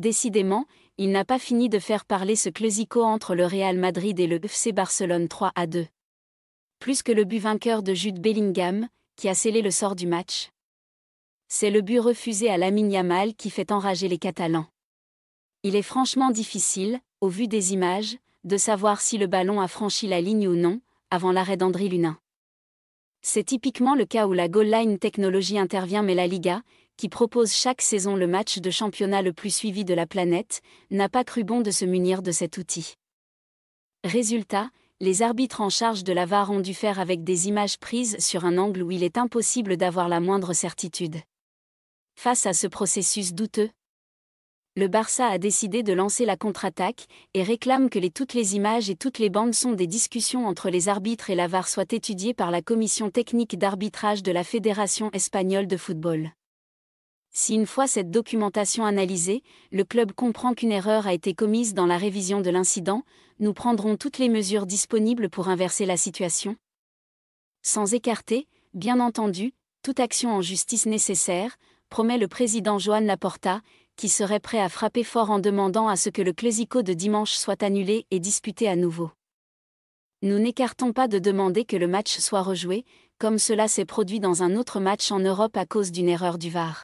Décidément, il n'a pas fini de faire parler ce Clésico entre le Real Madrid et le FC Barcelone 3 à 2. Plus que le but vainqueur de Jude Bellingham, qui a scellé le sort du match. C'est le but refusé à Lamine Yamal qui fait enrager les Catalans. Il est franchement difficile, au vu des images, de savoir si le ballon a franchi la ligne ou non, avant l'arrêt d'André Lunin. C'est typiquement le cas où la goal line technologie intervient mais la Liga, qui propose chaque saison le match de championnat le plus suivi de la planète, n'a pas cru bon de se munir de cet outil. Résultat, les arbitres en charge de la VAR ont dû faire avec des images prises sur un angle où il est impossible d'avoir la moindre certitude. Face à ce processus douteux, le Barça a décidé de lancer la contre-attaque et réclame que toutes les images et toutes les bandes sont des discussions entre les arbitres et la VAR soient étudiées par la commission technique d'arbitrage de la Fédération espagnole de football. Si une fois cette documentation analysée, le club comprend qu'une erreur a été commise dans la révision de l'incident, nous prendrons toutes les mesures disponibles pour inverser la situation. Sans écarter, bien entendu, toute action en justice nécessaire, promet le président Joan Laporta, qui serait prêt à frapper fort en demandant à ce que le Clésico de dimanche soit annulé et disputé à nouveau. Nous n'écartons pas de demander que le match soit rejoué, comme cela s'est produit dans un autre match en Europe à cause d'une erreur du VAR.